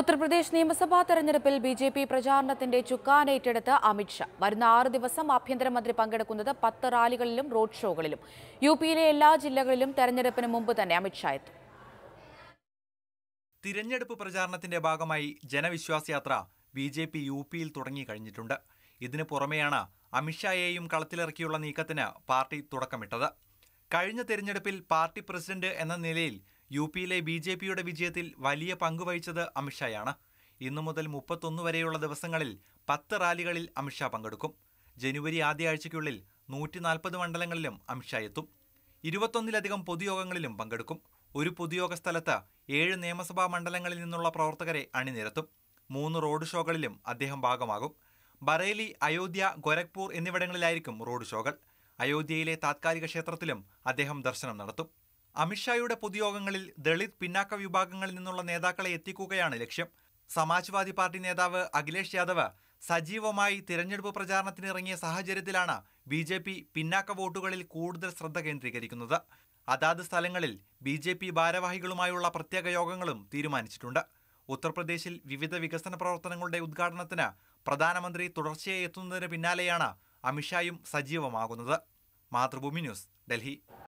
ഉത്തർപ്രദേശ് നിയമസഭാ തെരഞ്ഞെടുപ്പിൽ B J P പ്രചാരണത്തിന്റെ ചുക്കാനേറ്റെടുത്ത് അമിത്ഷാ വരുന്ന ആറ് ദിവസം ആഭ്യന്തരമന്ത്രി പങ്കെടുക്കുന്നത് പത്ത് റാലികളിലും റോഡ് ഷോകളിലും യു പിയിലെ എല്ലാ ജില്ലകളിലും തെരഞ്ഞെടുപ്പിന് മുമ്പ് തന്നെ അമിത്ഷാ എത്തും തിരഞ്ഞെടുപ്പ് പ്രചാരണത്തിന്റെ ഭാഗമായി ജനവിശ്വാസ യാത്ര ബി ജെ പി യു പിയിൽ തുടങ്ങിക്കഴിഞ്ഞിട്ടുണ്ട് ഇതിനു പുറമെയാണ് അമിത്ഷായെയും കളത്തിലിറക്കിയുള്ള നീക്കത്തിന് പാർട്ടി തുടക്കമിട്ടത് കഴിഞ്ഞ തെരഞ്ഞെടുപ്പിൽ പാർട്ടി പ്രസിഡന്റ് എന്ന നിലയിൽ യു പിയിലെ ബി ജെ പിയുടെ വിജയത്തിൽ വലിയ പങ്കുവഹിച്ചത് അമിത്ഷായാണ് ഇന്നു മുതൽ മുപ്പത്തൊന്ന് വരെയുള്ള ദിവസങ്ങളിൽ പത്ത് റാലികളിൽ അമിത്ഷാ പങ്കെടുക്കും ജനുവരി ആദ്യ ആഴ്ചയ്ക്കുള്ളിൽ നൂറ്റി നാൽപ്പത് മണ്ഡലങ്ങളിലും അമിത്ഷാ എത്തും ഇരുപത്തൊന്നിലധികം പൊതുയോഗങ്ങളിലും പങ്കെടുക്കും ഒരു പൊതുയോഗ സ്ഥലത്ത് ഏഴ് നിയമസഭാ മണ്ഡലങ്ങളിൽ നിന്നുള്ള പ്രവർത്തകരെ അണിനിരത്തും മൂന്ന് റോഡ് ഷോകളിലും അദ്ദേഹം ഭാഗമാകും ബറേലി അയോധ്യ ഗോരഖ്പൂർ എന്നിവിടങ്ങളിലായിരിക്കും റോഡ് ഷോകൾ അയോധ്യയിലെ താത്കാലിക ക്ഷേത്രത്തിലും അദ്ദേഹം ദർശനം നടത്തും അമിത്ഷായുടെ പൊതുയോഗങ്ങളിൽ ദളിത് പിന്നാക്ക വിഭാഗങ്ങളിൽ നിന്നുള്ള നേതാക്കളെ എത്തിക്കുകയാണ് ലക്ഷ്യം സമാജ്വാദി പാർട്ടി നേതാവ് അഖിലേഷ് യാദവ് സജീവമായി തിരഞ്ഞെടുപ്പ് പ്രചാരണത്തിന് ഇറങ്ങിയ സാഹചര്യത്തിലാണ് ബി ജെ പി പിന്നാക്ക വോട്ടുകളിൽ കൂടുതൽ ശ്രദ്ധ കേന്ദ്രീകരിക്കുന്നത് അതാത് സ്ഥലങ്ങളിൽ ബി ജെ പി ഭാരവാഹികളുമായുള്ള പ്രത്യേക യോഗങ്ങളും തീരുമാനിച്ചിട്ടുണ്ട് ഉത്തർപ്രദേശിൽ വിവിധ വികസന പ്രവർത്തനങ്ങളുടെ ഉദ്ഘാടനത്തിന് പ്രധാനമന്ത്രി തുടർച്ചയായി എത്തുന്നതിന് പിന്നാലെയാണ് അമിത്ഷായും സജീവമാകുന്നത് മാതൃഭൂമി ന്യൂസ് ഡൽഹി